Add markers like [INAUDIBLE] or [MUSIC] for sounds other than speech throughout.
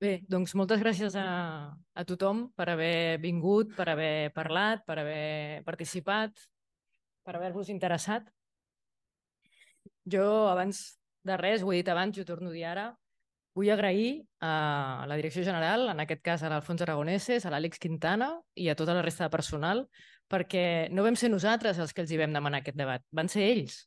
Bé, doncs moltes gràcies a, a tothom per haver vingut, per haver parlat, per haver participat, per haver-vos interessat. Jo, abans de res, ho he dit abans jo torno a dir ara, vull agrair a la direcció general, en aquest cas a l'Alfons Aragoneses, a l'Àlex Quintana i a tota la resta de personal, perquè no vam ser nosaltres els que els hi vam demanar aquest debat, van ser ells.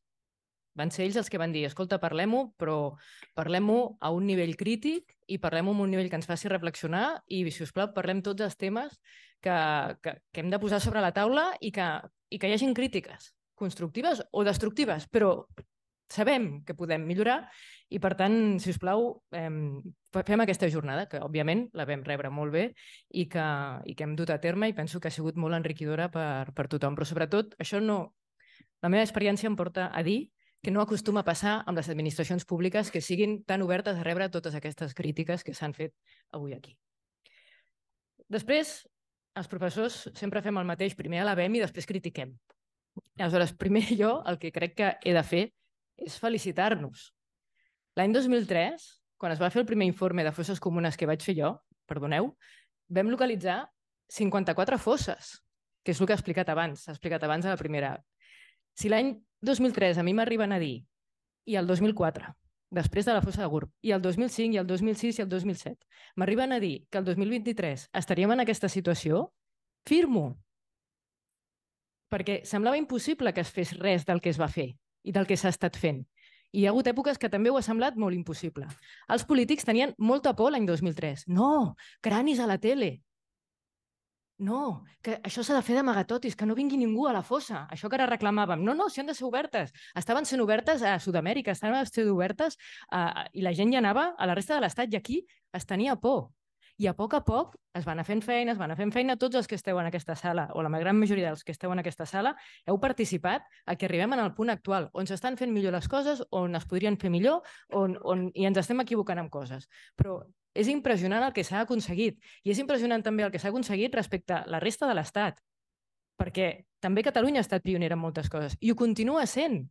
Van ser ells els que van dir, escolta, parlem-ho, però parlem-ho a un nivell crític i parlem-ho a un nivell que ens faci reflexionar i, si us plau, parlem tots els temes que, que, que hem de posar sobre la taula i que, i que hi hagin crítiques constructives o destructives, però sabem que podem millorar i, per tant, si us plau, eh, fem aquesta jornada, que òbviament la vam rebre molt bé i que, i que hem dut a terme i penso que ha sigut molt enriquidora per, per tothom. Però, sobretot, això no... La meva experiència em porta a dir que no acostuma a passar amb les administracions públiques que siguin tan obertes a rebre totes aquestes crítiques que s'han fet avui aquí. Després, els professors sempre fem el mateix. Primer alabem i després critiquem. Aleshores, primer jo el que crec que he de fer és felicitar-nos. L'any 2003, quan es va fer el primer informe de fosses comunes que vaig fer jo, perdoneu, vam localitzar 54 fosses, que és el que he explicat abans, he explicat abans a la primera. Si l'any 2003 a mi m'arriben a dir i el 2004, després de la fossa de Gurb, i el 2005, i el 2006, i el 2007, m'arriben a dir que el 2023 estaríem en aquesta situació, firmo. Perquè semblava impossible que es fes res del que es va fer i del que s'ha estat fent. I hi ha hagut èpoques que també ho ha semblat molt impossible. Els polítics tenien molta por l'any 2003. No, cranis a la tele. No, que això s'ha de fer d'amagatotis, que no vingui ningú a la fossa. Això que ara reclamàvem. No, no, si han de ser obertes. Estaven sent obertes a Sud-amèrica, estaven sent obertes a... i la gent ja anava a la resta de l'estat i aquí es tenia por. I a poc a poc es van anar fent feina, es van anar fent feina. Tots els que esteu en aquesta sala, o la gran majoria dels que esteu en aquesta sala, heu participat a que arribem en el punt actual, on s'estan fent millor les coses, on es podrien fer millor, on, on, i ens estem equivocant amb coses. Però és impressionant el que s'ha aconseguit i és impressionant també el que s'ha aconseguit respecte a la resta de l'Estat, perquè també Catalunya ha estat pionera en moltes coses i ho continua sent.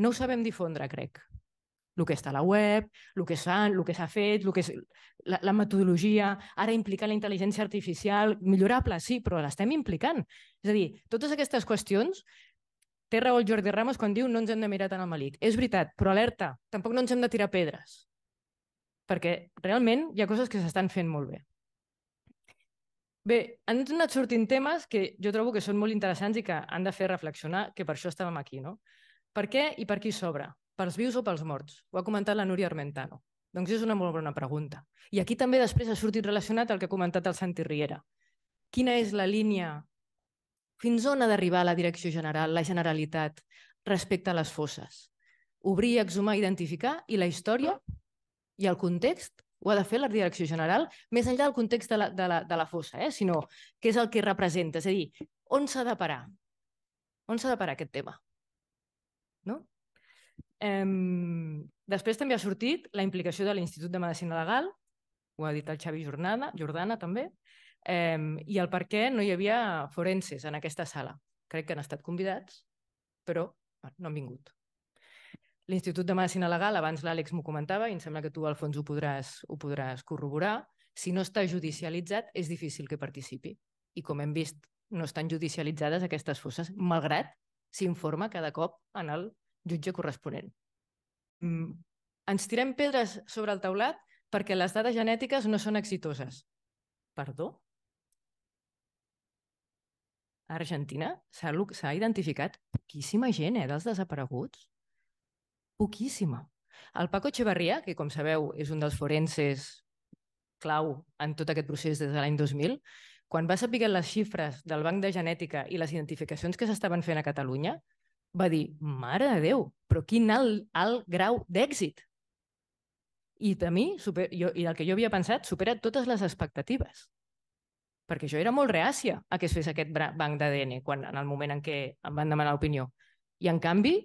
No ho sabem difondre, crec. El que està a la web, el que fan, el que s'ha fet, que la, la metodologia, ara implicar la intel·ligència artificial, millorable, sí, però l'estem implicant. És a dir, totes aquestes qüestions té raó el Jordi Ramos quan diu no ens hem de mirar tant al malic. És veritat, però alerta, tampoc no ens hem de tirar pedres perquè realment hi ha coses que s'estan fent molt bé. Bé, han anat sortint temes que jo trobo que són molt interessants i que han de fer reflexionar, que per això estàvem aquí, no? Per què i per qui s'obre? Pels vius o pels morts? Ho ha comentat la Núria Armentano. Doncs és una molt bona pregunta. I aquí també després ha sortit relacionat el que ha comentat el Santi Riera. Quina és la línia fins on ha d'arribar la direcció general, la Generalitat, respecte a les fosses? Obrir, exhumar, identificar i la història i el context ho ha de fer la direcció general, més enllà del context de la, de la, de la fossa, eh? sinó què és el que representa. És a dir, on s'ha de parar? On s'ha de parar aquest tema? No? Um, després també ha sortit la implicació de l'Institut de Medicina Legal, ho ha dit el Xavi Jordana, Jordana també, um, i el per què no hi havia forenses en aquesta sala. Crec que han estat convidats, però no han vingut l'Institut de Medicina Legal, abans l'Àlex m'ho comentava, i em sembla que tu, Alfons, ho podràs, ho podràs corroborar, si no està judicialitzat, és difícil que participi. I com hem vist, no estan judicialitzades aquestes fosses, malgrat s'informa cada cop en el jutge corresponent. Mm. Ens tirem pedres sobre el taulat perquè les dades genètiques no són exitoses. Perdó? A Argentina s'ha identificat poquíssima gent eh, dels desapareguts poquíssima. El Paco Echevarria, que com sabeu és un dels forenses clau en tot aquest procés des de l'any 2000, quan va saber les xifres del Banc de Genètica i les identificacions que s'estaven fent a Catalunya, va dir, mare de Déu, però quin alt, alt grau d'èxit. I de mi, super, jo, i el que jo havia pensat, supera totes les expectatives. Perquè jo era molt reàcia a que es fes aquest banc d'ADN quan, en el moment en què em van demanar l'opinió. I en canvi,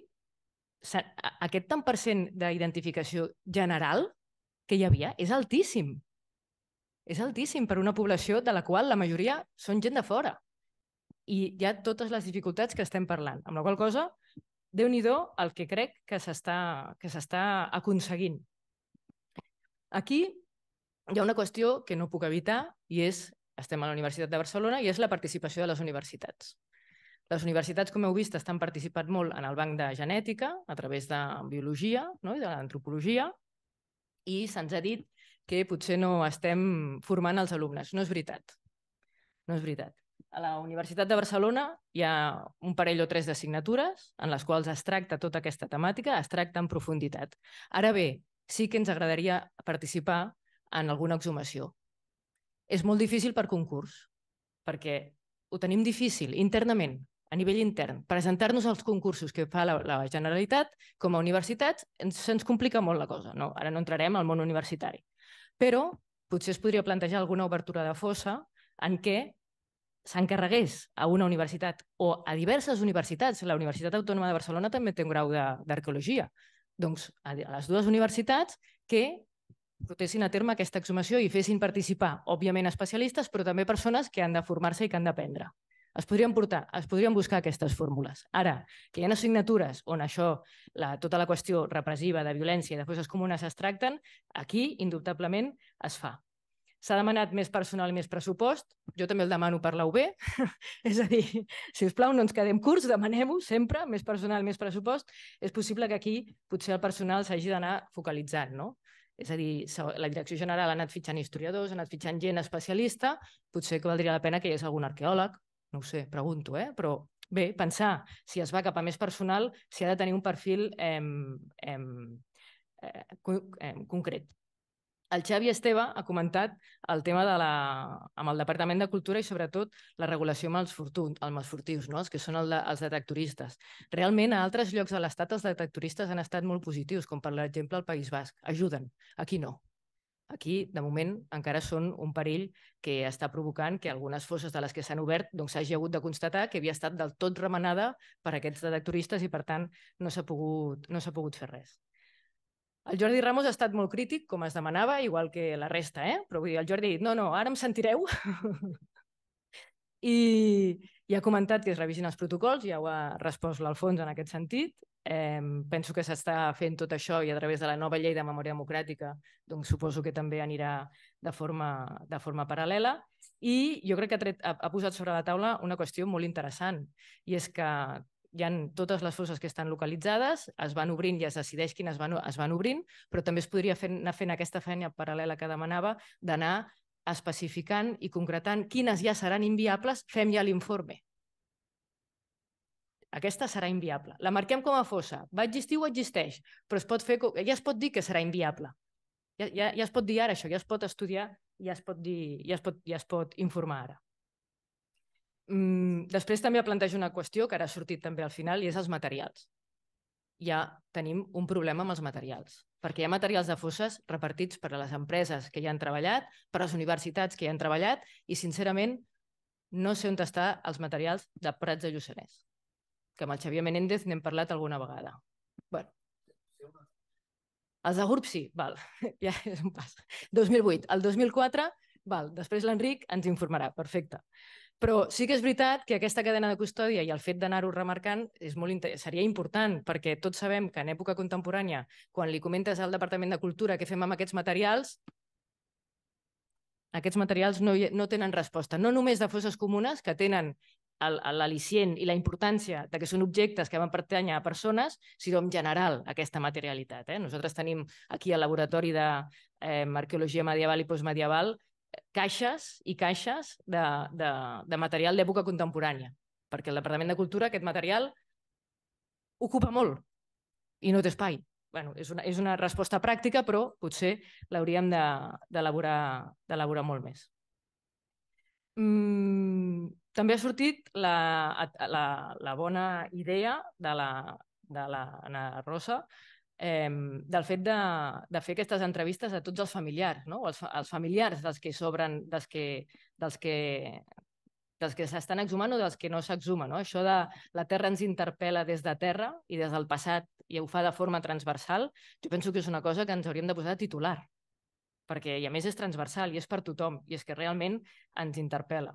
aquest tant per cent d'identificació general que hi havia és altíssim. És altíssim per una població de la qual la majoria són gent de fora. I hi ha totes les dificultats que estem parlant. Amb la qual cosa, déu nhi el que crec que s'està aconseguint. Aquí hi ha una qüestió que no puc evitar i és, estem a la Universitat de Barcelona, i és la participació de les universitats. Les universitats, com heu vist, estan participat molt en el banc de genètica a través de biologia no? i de l'antropologia i se'ns ha dit que potser no estem formant els alumnes. No és veritat. No és veritat. A la Universitat de Barcelona hi ha un parell o tres d'assignatures en les quals es tracta tota aquesta temàtica, es tracta en profunditat. Ara bé, sí que ens agradaria participar en alguna exhumació. És molt difícil per concurs, perquè ho tenim difícil internament a nivell intern, presentar-nos als concursos que fa la, la Generalitat, com a universitats, ens, ens complica molt la cosa. No? Ara no entrarem al món universitari. Però potser es podria plantejar alguna obertura de fossa en què s'encarregués a una universitat o a diverses universitats. La Universitat Autònoma de Barcelona també té un grau d'arqueologia. Doncs a les dues universitats que portessin a terme aquesta exhumació i fessin participar, òbviament, especialistes, però també persones que han de formar-se i que han d'aprendre. Es podrien portar, es podrien buscar aquestes fórmules. Ara, que hi ha assignatures on això, la, tota la qüestió repressiva de violència i de coses comunes es tracten, aquí, indubtablement, es fa. S'ha demanat més personal i més pressupost. Jo també el demano per la UB. [LAUGHS] és a dir, si us plau, no ens quedem curts, demanem-ho sempre, més personal, més pressupost. És possible que aquí potser el personal s'hagi d'anar focalitzant, no? És a dir, la direcció general ha anat fitxant historiadors, ha anat fitxant gent especialista, potser que valdria la pena que hi hagués algun arqueòleg, no ho sé, pregunto, eh? però bé, pensar si es va cap a més personal, si ha de tenir un perfil em, em, eh, concret. El Xavi Esteve ha comentat el tema de la, amb el Departament de Cultura i, sobretot, la regulació amb els, fortun, amb els furtius, no? els que són el de, els detectoristes. Realment, a altres llocs de l'Estat, els detectoristes han estat molt positius, com per exemple el País Basc. Ajuden. Aquí no. Aquí, de moment, encara són un perill que està provocant que algunes fosses de les que s'han obert doncs, s'hagi doncs, hagut de constatar que havia estat del tot remenada per aquests detectoristes i, per tant, no s'ha pogut, no pogut fer res. El Jordi Ramos ha estat molt crític, com es demanava, igual que la resta, eh? però vull dir, el Jordi ha dit, no, no, ara em sentireu. [LAUGHS] I, I ha comentat que es revisin els protocols, ja ho ha respost l'Alfons en aquest sentit, penso que s'està fent tot això i a través de la nova llei de memòria democràtica doncs suposo que també anirà de forma, de forma paral·lela i jo crec que ha, tret, ha, ha posat sobre la taula una qüestió molt interessant i és que hi ha totes les fosses que estan localitzades, es van obrint i es decideix quines van, es van obrint, però també es podria fer, anar fent aquesta feina paral·lela que demanava d'anar especificant i concretant quines ja seran inviables, fem ja l'informe aquesta serà inviable. La marquem com a fossa. Va existir o existeix, però es pot fer, ja es pot dir que serà inviable. Ja, ja, ja es pot dir ara això, ja es pot estudiar, ja es pot, dir, ja es pot, ja es pot informar ara. Mm, després també plantejo una qüestió que ara ha sortit també al final i és els materials. Ja tenim un problema amb els materials, perquè hi ha materials de fosses repartits per a les empreses que hi han treballat, per a les universitats que hi han treballat i, sincerament, no sé on estar els materials de Prats de Lluçanès que amb el Xavier Menéndez n'hem parlat alguna vegada. bueno. Els de GURB sí, val, [LAUGHS] ja és un pas. 2008. El 2004, val, després l'Enric ens informarà, perfecte. Però sí que és veritat que aquesta cadena de custòdia i el fet d'anar-ho remarcant és molt seria important, perquè tots sabem que en època contemporània, quan li comentes al Departament de Cultura què fem amb aquests materials, aquests materials no, no tenen resposta. No només de fosses comunes, que tenen l'al·licient i la importància de que són objectes que van pertanyar a persones, sinó en general aquesta materialitat. Eh? Nosaltres tenim aquí al laboratori d'arqueologia eh, medieval i postmedieval eh, caixes i caixes de, de, de material d'època contemporània, perquè el Departament de Cultura aquest material ocupa molt i no té espai. Bueno, és, una, és una resposta pràctica, però potser l'hauríem d'elaborar molt més. Mm, també ha sortit la, la, la bona idea de la, de la Ana Rosa eh, del fet de, de fer aquestes entrevistes a tots els familiars, no? els, els familiars dels que sobren, dels que, dels que dels que s'estan exhumant o dels que no s'exhumen. No? Això de la Terra ens interpel·la des de terra i des del passat i ho fa de forma transversal, jo penso que és una cosa que ens hauríem de posar titular perquè i a més és transversal i és per tothom, i és que realment ens interpel·la.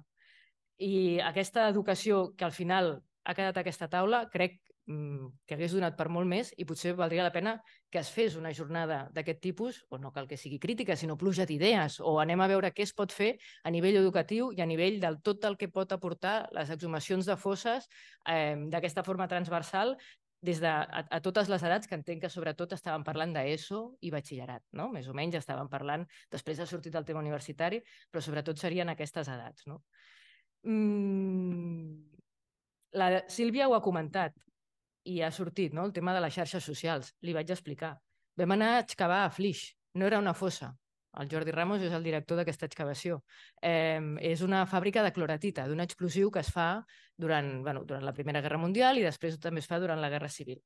I aquesta educació que al final ha quedat a aquesta taula, crec mm, que hagués donat per molt més i potser valdria la pena que es fes una jornada d'aquest tipus, o no cal que sigui crítica, sinó pluja d'idees, o anem a veure què es pot fer a nivell educatiu i a nivell del tot el que pot aportar les exhumacions de fosses eh, d'aquesta forma transversal des de a, a totes les edats, que entenc que sobretot estaven parlant d'ESO i batxillerat, no? Més o menys estaven parlant, després ha sortit el tema universitari, però sobretot serien aquestes edats, no? Mm... La Sílvia ho ha comentat i ha sortit, no?, el tema de les xarxes socials. Li vaig explicar. Vam anar a excavar a Flix, no era una fossa, el Jordi Ramos és el director d'aquesta excavació. Eh, és una fàbrica de cloratita, d'un explosiu que es fa durant, bueno, durant la Primera Guerra Mundial i després també es fa durant la Guerra Civil.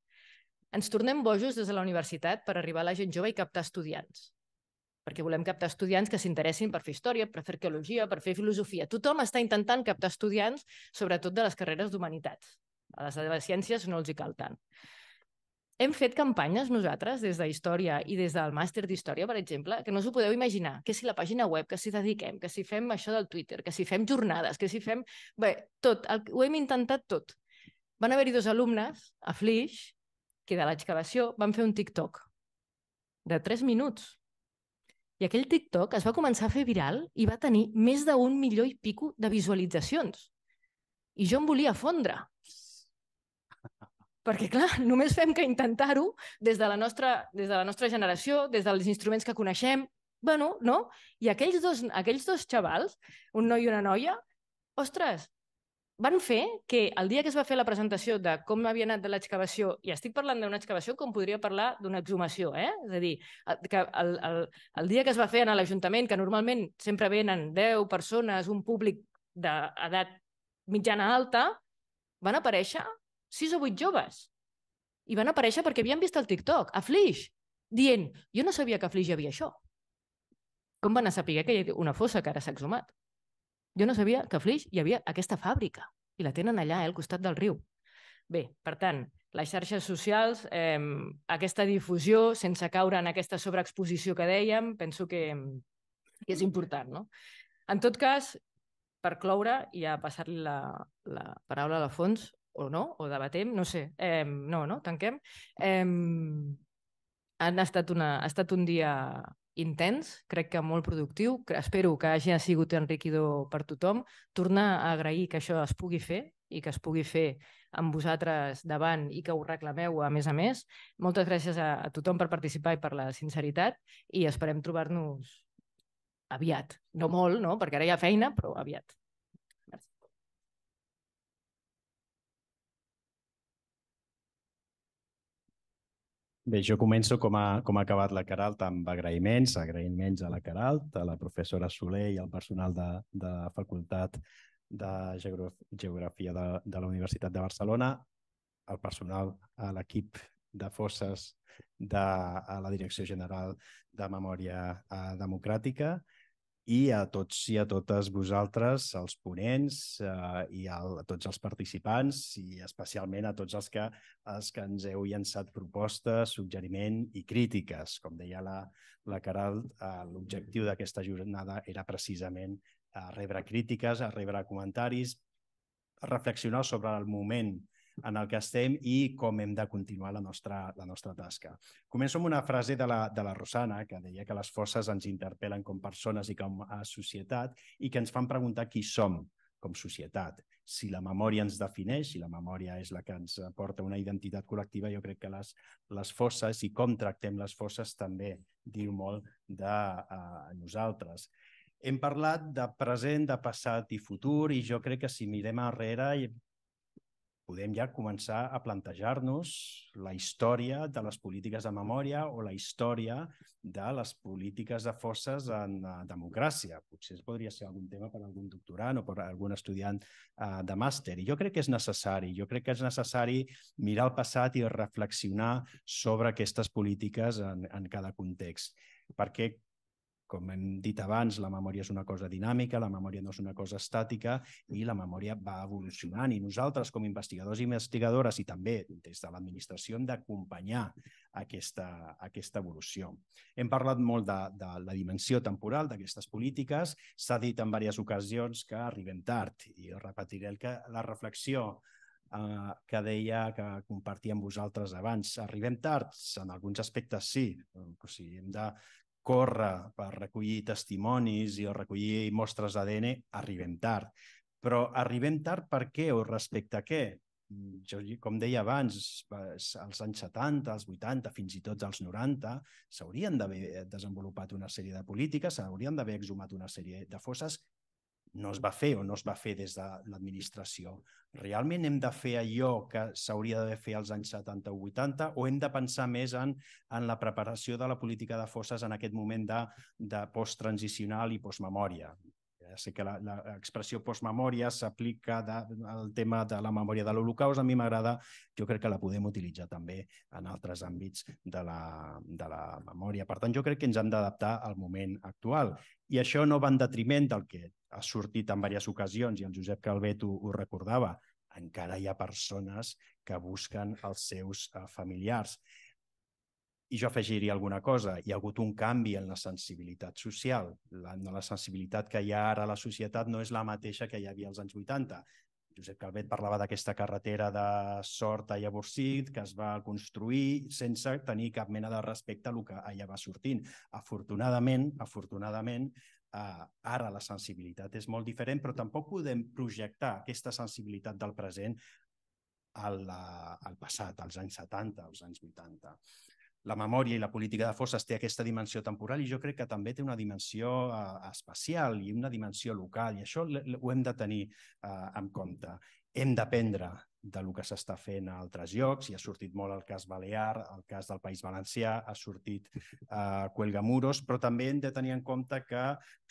Ens tornem bojos des de la universitat per arribar a la gent jove i captar estudiants perquè volem captar estudiants que s'interessin per fer història, per fer arqueologia, per fer filosofia. Tothom està intentant captar estudiants, sobretot de les carreres d'humanitats. A les de les ciències no els hi cal tant. Hem fet campanyes nosaltres des de Història i des del màster d'Història, per exemple, que no us ho podeu imaginar, que si la pàgina web, que si dediquem, que si fem això del Twitter, que si fem jornades, que si fem... Bé, tot, el... ho hem intentat tot. Van haver-hi dos alumnes a Flix, que de l'excavació van fer un TikTok de 3 minuts. I aquell TikTok es va començar a fer viral i va tenir més d'un milió i pico de visualitzacions. I jo em volia fondre, perquè [LAUGHS] clar, només fem que intentar-ho des, de la nostra, des de la nostra generació, des dels instruments que coneixem, bueno, no? I aquells dos, aquells dos xavals, un noi i una noia, ostres, van fer que el dia que es va fer la presentació de com havia anat de l'excavació, i estic parlant d'una excavació com podria parlar d'una exhumació, eh? és a dir, que el, el, el dia que es va fer a l'Ajuntament, que normalment sempre venen 10 persones, un públic d'edat mitjana alta, van aparèixer sis o vuit joves. I van aparèixer perquè havien vist el TikTok, a Flix, dient, jo no sabia que a Flix hi havia això. Com van a saber que hi havia una fossa que ara s'ha exhumat? Jo no sabia que a Flix hi havia aquesta fàbrica i la tenen allà, eh, al costat del riu. Bé, per tant, les xarxes socials, eh, aquesta difusió, sense caure en aquesta sobreexposició que dèiem, penso que, que és important. No? En tot cas, per cloure i a passar-li la, la paraula a la fons, o no, o debatem, no sé, eh, no, no, tanquem. Eh, han estat una, ha estat un dia intens, crec que molt productiu, espero que hagi sigut enriquidor per tothom, tornar a agrair que això es pugui fer i que es pugui fer amb vosaltres davant i que ho reclameu a més a més. Moltes gràcies a, a tothom per participar i per la sinceritat i esperem trobar-nos aviat. No molt, no? perquè ara hi ha feina, però aviat. Bé, jo començo com ha, com ha acabat la Caralt amb agraïments, agraïments a la Caralt, a la professora Soler i al personal de, de la Facultat de Geografia de, de la Universitat de Barcelona, al personal, a l'equip de fosses de a la Direcció General de Memòria eh, Democràtica i a tots i a totes vosaltres, els ponents eh, i a, a tots els participants i especialment a tots els que, els que ens heu llançat propostes, suggeriment i crítiques. Com deia la, la Caralt, eh, l'objectiu d'aquesta jornada era precisament eh, rebre crítiques, rebre comentaris, reflexionar sobre el moment eh, en el que estem i com hem de continuar la nostra, la nostra tasca. Començo amb una frase de la, de la Rosana, que deia que les forces ens interpel·len com persones i com a societat i que ens fan preguntar qui som com societat. Si la memòria ens defineix, si la memòria és la que ens aporta una identitat col·lectiva, jo crec que les, les forces i com tractem les forces també diu molt de uh, nosaltres. Hem parlat de present, de passat i futur i jo crec que si mirem enrere podem ja començar a plantejar-nos la història de les polítiques de memòria o la història de les polítiques de forces en uh, democràcia. Potser podria ser algun tema per a algun doctorant o per algun estudiant uh, de màster. I jo crec que és necessari, jo crec que és necessari mirar el passat i reflexionar sobre aquestes polítiques en, en cada context. Perquè com hem dit abans, la memòria és una cosa dinàmica, la memòria no és una cosa estàtica i la memòria va evolucionant. I nosaltres, com investigadors i investigadores, i també des de l'administració, hem d'acompanyar aquesta, aquesta evolució. Hem parlat molt de, de la dimensió temporal d'aquestes polítiques. S'ha dit en diverses ocasions que arribem tard i repetiré el que la reflexió eh, que deia que compartia amb vosaltres abans. Arribem tard, en alguns aspectes sí, o doncs, sigui, hem de córrer per recollir testimonis i recollir mostres d'ADN, arribem tard. Però arribem tard per què o respecte a què? Jo, com deia abans, als anys 70, als 80, fins i tot als 90, s'haurien d'haver desenvolupat una sèrie de polítiques, s'haurien d'haver exhumat una sèrie de fosses no es va fer o no es va fer des de l'administració. Realment hem de fer allò que s'hauria de fer als anys 70 o 80 o hem de pensar més en, en la preparació de la política de fosses en aquest moment de, de post-transicional i postmemòria ja eh, sé que l'expressió postmemòria s'aplica al tema de la memòria de l'Holocaust, a mi m'agrada, jo crec que la podem utilitzar també en altres àmbits de la, de la memòria. Per tant, jo crec que ens hem d'adaptar al moment actual. I això no va en detriment del que ha sortit en diverses ocasions, i el Josep Calvet ho, ho recordava, encara hi ha persones que busquen els seus eh, familiars i jo afegiria alguna cosa, hi ha hagut un canvi en la sensibilitat social. La, la sensibilitat que hi ha ara a la societat no és la mateixa que hi havia als anys 80. Josep Calvet parlava d'aquesta carretera de sort a Llavorsit que es va construir sense tenir cap mena de respecte a el que allà va sortint. Afortunadament, afortunadament, eh, ara la sensibilitat és molt diferent, però tampoc podem projectar aquesta sensibilitat del present al, eh, al passat, als anys 70, als anys 80 la memòria i la política de forces té aquesta dimensió temporal i jo crec que també té una dimensió uh, espacial i una dimensió local i això ho hem de tenir uh, en compte. Hem d'aprendre de lo que s'està fent a altres llocs, i ha sortit molt el cas Balear, el cas del País Valencià, ha sortit eh, Cuelgamuros, però també hem de tenir en compte que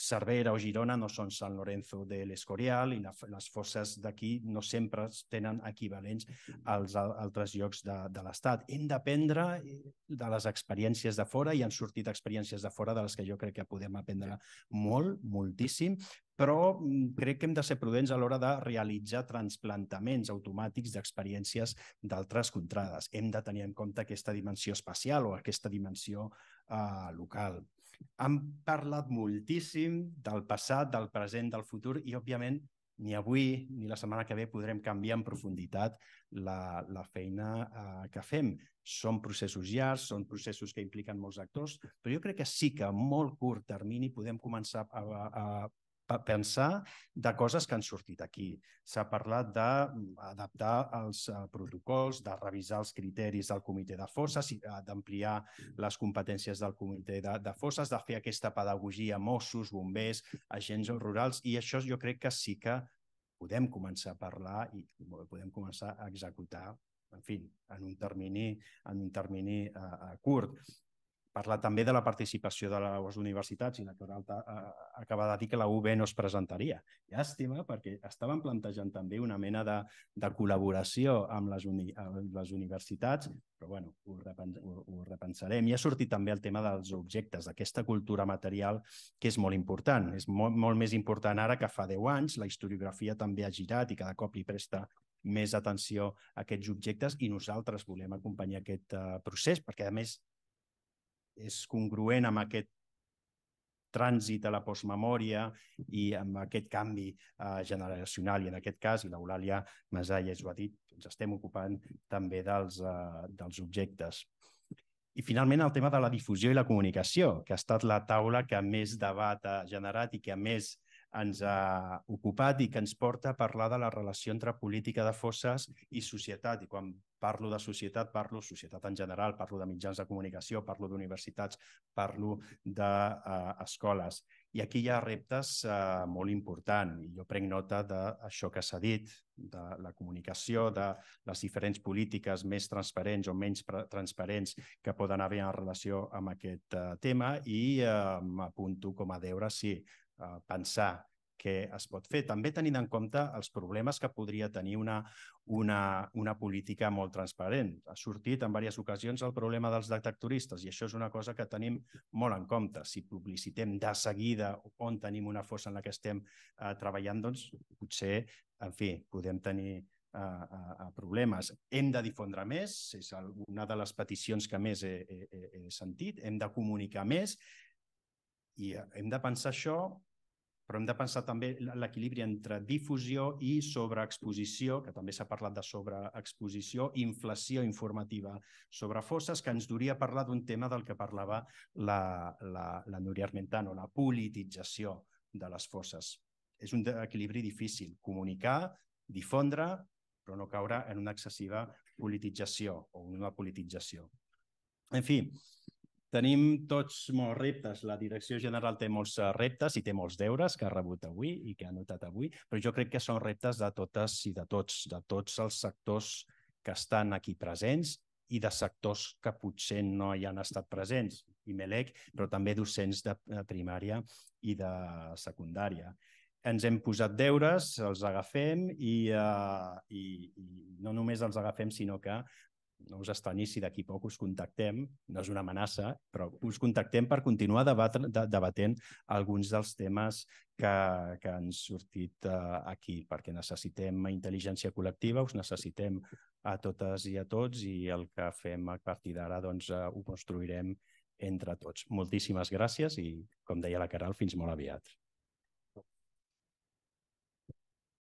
Cervera o Girona no són Sant Lorenzo de l'Escorial i les forces d'aquí no sempre tenen equivalents als altres llocs de, de l'Estat. Hem d'aprendre eh, de les experiències de fora i han sortit experiències de fora de les que jo crec que podem aprendre molt, moltíssim, però mm, crec que hem de ser prudents a l'hora de realitzar transplantaments automàtics d'experiències d'altres contrades. Hem de tenir en compte aquesta dimensió espacial o aquesta dimensió eh, local. Hem parlat moltíssim del passat, del present, del futur i, òbviament, ni avui ni la setmana que ve podrem canviar en profunditat la, la feina eh, que fem. Són processos llargs, són processos que impliquen molts actors, però jo crec que sí que a molt curt termini podem començar a, a, a pensar de coses que han sortit aquí. S'ha parlat d'adaptar mm, els eh, protocols, de revisar els criteris del comitè de forces, eh, d'ampliar mm. les competències del comitè de, de forces, de fer aquesta pedagogia a Mossos, bombers, agents rurals, i això jo crec que sí que podem començar a parlar i podem començar a executar en fi, en un termini, en un termini uh, curt parlar també de la participació de les universitats i la Coralta eh, acaba de dir que la UB no es presentaria. Llàstima, perquè estaven plantejant també una mena de, de col·laboració amb les, uni, amb les universitats, però bueno, ho, repens, ho, ho repensarem. I ha sortit també el tema dels objectes, d'aquesta cultura material que és molt important. És molt, molt més important ara que fa 10 anys. La historiografia també ha girat i cada cop li presta més atenció a aquests objectes i nosaltres volem acompanyar aquest uh, procés perquè, a més, és congruent amb aquest trànsit a la postmemòria i amb aquest canvi eh, generacional. I en aquest cas, i l'Eulàlia Masalles ho ha dit, ens doncs estem ocupant també dels, eh, dels objectes. I finalment el tema de la difusió i la comunicació, que ha estat la taula que més debat ha generat i que més ens ha ocupat i que ens porta a parlar de la relació entre política de fosses i societat. I quan parlo de societat, parlo societat en general, parlo de mitjans de comunicació, parlo d'universitats, parlo d'escoles. Eh, I aquí hi ha reptes eh, molt importants. I jo prenc nota d'això que s'ha dit, de la comunicació, de les diferents polítiques més transparents o menys transparents que poden haver en relació amb aquest eh, tema i m'apunto com a deure, sí, pensar que es pot fer. També tenint en compte els problemes que podria tenir una, una, una política molt transparent. Ha sortit en diverses ocasions el problema dels detectoristes i això és una cosa que tenim molt en compte. Si publicitem de seguida on tenim una fossa en la que estem eh, treballant, doncs potser, en fi, podem tenir a, a, a problemes. Hem de difondre més, és una de les peticions que més he, he, he sentit, hem de comunicar més i eh, hem de pensar això però hem de pensar també l'equilibri entre difusió i sobreexposició, que també s'ha parlat de sobreexposició, inflació informativa sobre fosses, que ens duria a parlar d'un tema del que parlava la, la, la Núria Armentano, la politització de les fosses. És un equilibri difícil, comunicar, difondre, però no caure en una excessiva politització o una politització. En fi, Tenim tots molts reptes. La direcció general té molts eh, reptes i té molts deures que ha rebut avui i que ha notat avui, però jo crec que són reptes de totes i de tots, de tots els sectors que estan aquí presents i de sectors que potser no hi han estat presents, i MELEC, però també docents de eh, primària i de secundària. Ens hem posat deures, els agafem i, uh, i, i no només els agafem, sinó que no us estranyi si d'aquí poc us contactem, no és una amenaça, però us contactem per continuar debatre, de, debatent alguns dels temes que, que han sortit uh, aquí, perquè necessitem intel·ligència col·lectiva, us necessitem a totes i a tots i el que fem a partir d'ara doncs, uh, ho construirem entre tots. Moltíssimes gràcies i, com deia la Caral, fins molt aviat.